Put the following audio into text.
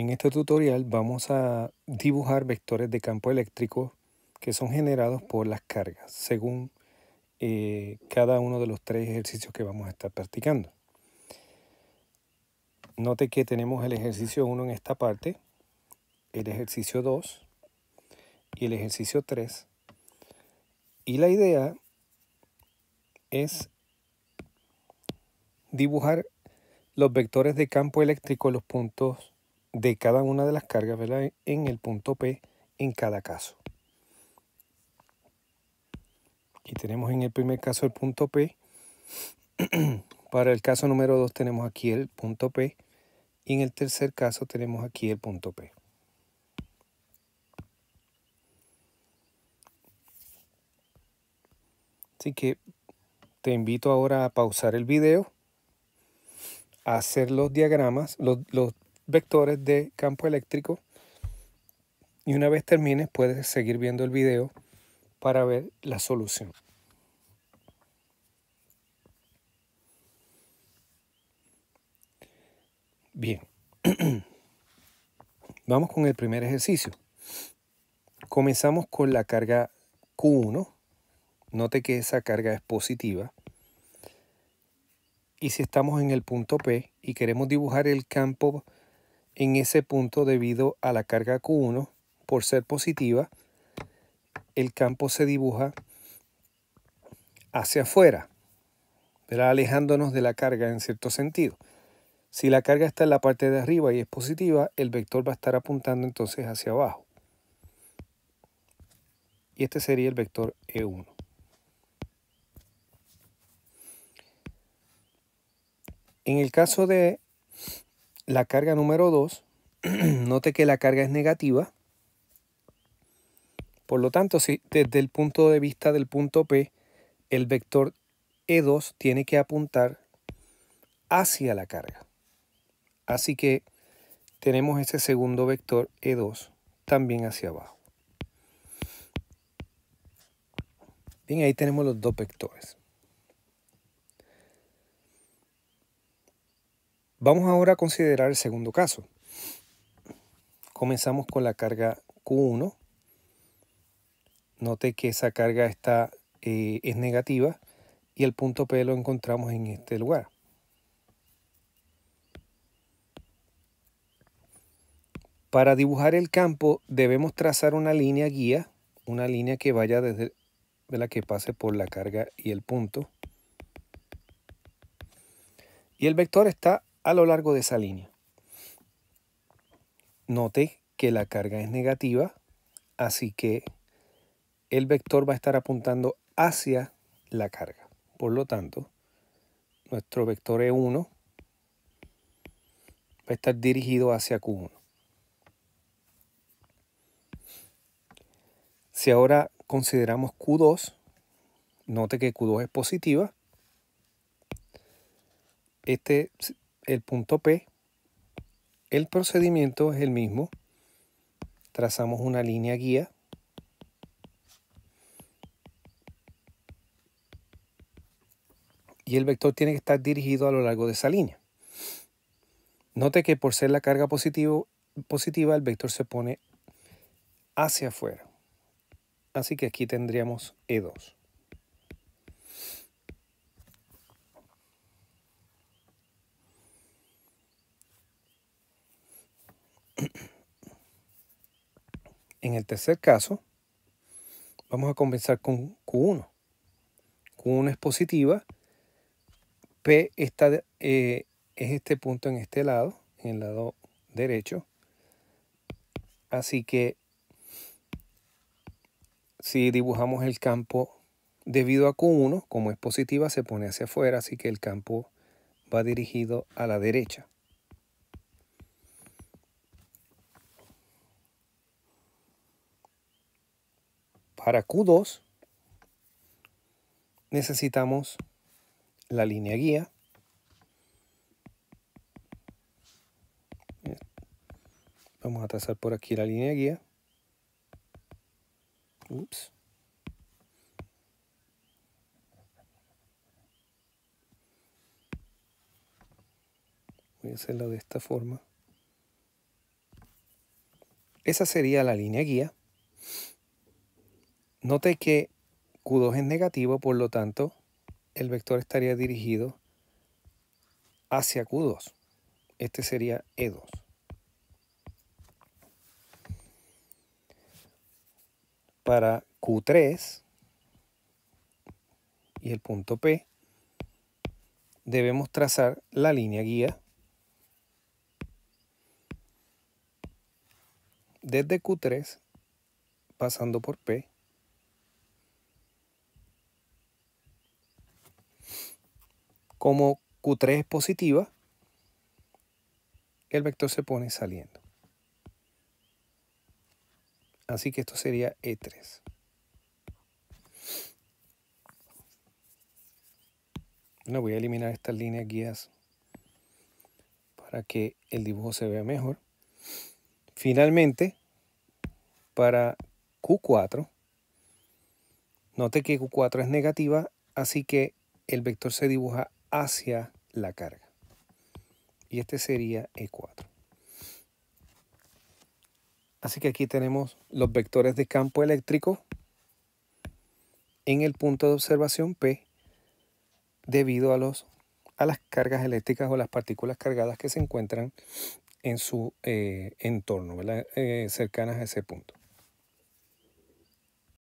En este tutorial vamos a dibujar vectores de campo eléctrico que son generados por las cargas según eh, cada uno de los tres ejercicios que vamos a estar practicando. Note que tenemos el ejercicio 1 en esta parte, el ejercicio 2 y el ejercicio 3. Y la idea es dibujar los vectores de campo eléctrico, los puntos de cada una de las cargas e, en el punto P en cada caso. Aquí tenemos en el primer caso el punto P. Para el caso número 2 tenemos aquí el punto P. Y en el tercer caso tenemos aquí el punto P. Así que te invito ahora a pausar el video, a hacer los diagramas, los, los vectores de campo eléctrico. Y una vez termines puedes seguir viendo el video para ver la solución. Bien, vamos con el primer ejercicio. Comenzamos con la carga Q1. Note que esa carga es positiva. Y si estamos en el punto P y queremos dibujar el campo en ese punto debido a la carga Q1 por ser positiva, el campo se dibuja hacia afuera, alejándonos de la carga en cierto sentido. Si la carga está en la parte de arriba y es positiva, el vector va a estar apuntando entonces hacia abajo. Y este sería el vector E1. En el caso de la carga número 2, note que la carga es negativa. Por lo tanto, si desde el punto de vista del punto P, el vector E2 tiene que apuntar hacia la carga. Así que tenemos ese segundo vector E2 también hacia abajo. Bien, ahí tenemos los dos vectores. Vamos ahora a considerar el segundo caso. Comenzamos con la carga Q1. Note que esa carga está, eh, es negativa y el punto P lo encontramos en este lugar. Para dibujar el campo debemos trazar una línea guía, una línea que vaya desde la que pase por la carga y el punto. Y el vector está a lo largo de esa línea. Note que la carga es negativa, así que el vector va a estar apuntando hacia la carga. Por lo tanto, nuestro vector E1 va a estar dirigido hacia Q1. Si ahora consideramos Q2, note que Q2 es positiva. Este el punto P, el procedimiento es el mismo. Trazamos una línea guía. Y el vector tiene que estar dirigido a lo largo de esa línea. Note que por ser la carga positivo, positiva, el vector se pone hacia afuera. Así que aquí tendríamos E2. En el tercer caso, vamos a comenzar con Q1. Q1 es positiva, P está, eh, es este punto en este lado, en el lado derecho. Así que si dibujamos el campo debido a Q1, como es positiva, se pone hacia afuera, así que el campo va dirigido a la derecha. Para Q2 necesitamos la línea guía. Vamos a trazar por aquí la línea guía. Voy a hacerla de esta forma. Esa sería la línea guía. Note que Q2 es negativo, por lo tanto, el vector estaría dirigido hacia Q2. Este sería E2. Para Q3 y el punto P, debemos trazar la línea guía desde Q3 pasando por P como Q3 es positiva, el vector se pone saliendo. Así que esto sería E3. No voy a eliminar estas líneas guías para que el dibujo se vea mejor. Finalmente, para Q4, note que Q4 es negativa, así que el vector se dibuja hacia la carga. Y este sería E4. Así que aquí tenemos los vectores de campo eléctrico en el punto de observación P debido a, los, a las cargas eléctricas o las partículas cargadas que se encuentran en su eh, entorno, eh, cercanas a ese punto.